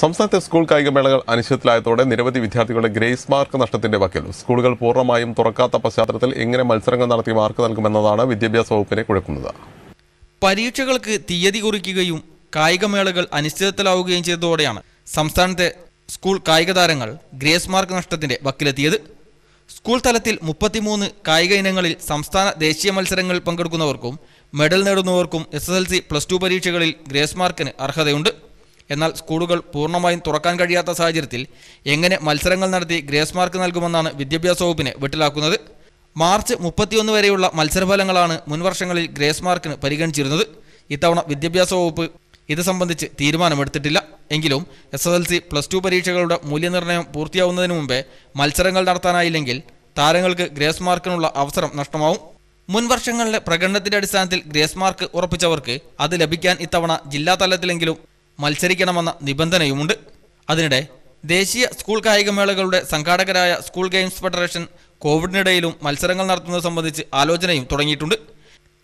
സംസ്ഥാനത്തെ സ്കൂൾ കായികമേളകൾ അനിശ്ചിതത്തിലായതോടെ നിരവധി വിദ്യാർത്ഥികളുടെ ഗ്രേസ് മാർക്ക് നഷ്ടത്തിന്റെ വക്കിൽ സ്കൂളുകൾ പൂർണ്ണമായും തുറക്കാത്ത പശ്ചാത്തലത്തിൽ എങ്ങനെ മത്സരങ്ങൾ നടത്തി മാർക്ക് നൽകുമെന്നതാണ് വിദ്യാഭ്യാസ വകുപ്പിനെ കുഴക്കുന്നത് പരീക്ഷകൾക്ക് തീയതി കുറിക്കുകയും കായികമേളകൾ അനിശ്ചിതത്തിലാവുകയും ചെയ്തതോടെയാണ് സംസ്ഥാനത്തെ സ്കൂൾ കായിക താരങ്ങൾ ഗ്രേസ് മാർക്ക് നഷ്ടത്തിന്റെ വക്കിലെത്തിയത് സ്കൂൾ തലത്തിൽ മുപ്പത്തിമൂന്ന് കായിക ഇനങ്ങളിൽ സംസ്ഥാന ദേശീയ മത്സരങ്ങളിൽ പങ്കെടുക്കുന്നവർക്കും മെഡൽ നേടുന്നവർക്കും S S L C plus two പരീക്ഷകളിൽ ഗ്രേസ് മാർക്കിന് അർഹതയുണ്ട് എന്നാൽ സ്കൂളുകൾ പൂർണ്ണമായും തുറക്കാൻ കഴിയാത്ത സാഹചര്യത്തിൽ എങ്ങനെ മത്സരങ്ങൾ നടത്തി ഗ്രേസ് മാർക്ക് നൽകുമെന്നാണ് വിദ്യാഭ്യാസ വകുപ്പിനെ വെട്ടിലാക്കുന്നത് മാർച്ച് മുപ്പത്തിയൊന്ന് വരെയുള്ള മത്സരഫലങ്ങളാണ് മുൻവർഷങ്ങളിൽ ഗ്രേസ് മാർക്കിന് പരിഗണിച്ചിരുന്നത് ഇത്തവണ വിദ്യാഭ്യാസ വകുപ്പ് ഇത് സംബന്ധിച്ച് തീരുമാനമെടുത്തിട്ടില്ല എങ്കിലും S S L C plus two പരീക്ഷകളുടെ മൂല്യനിർണ്ണയം പൂർത്തിയാവുന്നതിന് മുമ്പേ മത്സരങ്ങൾ നടത്താനായില്ലെങ്കിൽ താരങ്ങൾക്ക് ഗ്രേസ് മാർക്കിനുള്ള അവസരം നഷ്ടമാവും മുൻ വർഷങ്ങളിലെ പ്രകടനത്തിന്റെ അടിസ്ഥാനത്തിൽ ഗ്രേസ് മാർക്ക് ഉറപ്പിച്ചവർക്ക് അത് ലഭിക്കാൻ ഇത്തവണ ജില്ലാ തലത്തിലെങ്കിലും മത്സരിക്കണമെന്ന നിബന്ധനയുമുണ്ട് അതിനിടെ ദേശീയ സ്കൂൾ കായികമേളകളുടെ സംഘാടകരായ സ്കൂൾ ഗെയിംസ് ഫെഡറേഷൻ കോവിഡിനിടയിലും മത്സരങ്ങൾ നടത്തുന്നത് സംബന്ധിച്ച് ആലോചനയും തുടങ്ങിയിട്ടുണ്ട്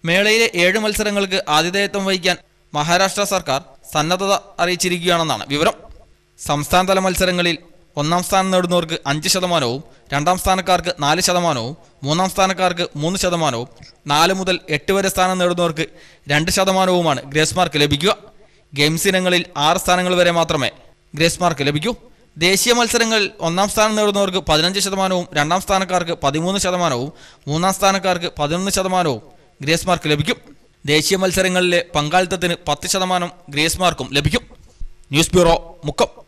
മേളയിലെ ഏഴ് മത്സരങ്ങൾക്ക് ആതിഥേയത്വം വഹിക്കാൻ മഹാരാഷ്ട്ര സർക്കാർ സന്നദ്ധത അറിയിച്ചിരിക്കുകയാണെന്നാണ് വിവരം സംസ്ഥാനതല മത്സരങ്ങളിൽ ഒന്നാം സ്ഥാനം നേടുന്നവർക്ക് അഞ്ച് ശതമാനവും രണ്ടാം സ്ഥാനക്കാർക്ക് നാല് ശതമാനവും മൂന്നാം സ്ഥാനക്കാർക്ക് മൂന്ന് ശതമാനവും നാല് മുതൽ എട്ട് വരെ സ്ഥാനം നേടുന്നവർക്ക് രണ്ട് ശതമാനവുമാണ് ഗ്രേസ് മാർക്ക് ലഭിക്കുക ഗെയിംസ് ഇനങ്ങളിൽ ആറ് സ്ഥാനങ്ങൾ വരെ മാത്രമേ ഗ്രേസ് മാർക്ക് ലഭിക്കൂ ദേശീയ മത്സരങ്ങളിൽ ഒന്നാം സ്ഥാനം നേടുന്നവർക്ക് പതിനഞ്ച് ശതമാനവും രണ്ടാം സ്ഥാനക്കാർക്ക് പതിമൂന്ന് ശതമാനവും മൂന്നാം സ്ഥാനക്കാർക്ക് പതിനൊന്ന് ശതമാനവും ഗ്രേസ് മാർക്ക് ലഭിക്കും ദേശീയ മത്സരങ്ങളിലെ പങ്കാളിത്തത്തിന് പത്ത് ശതമാനം ഗ്രേസ് മാർക്കും ലഭിക്കും ന്യൂസ് ബ്യൂറോ മുക്കം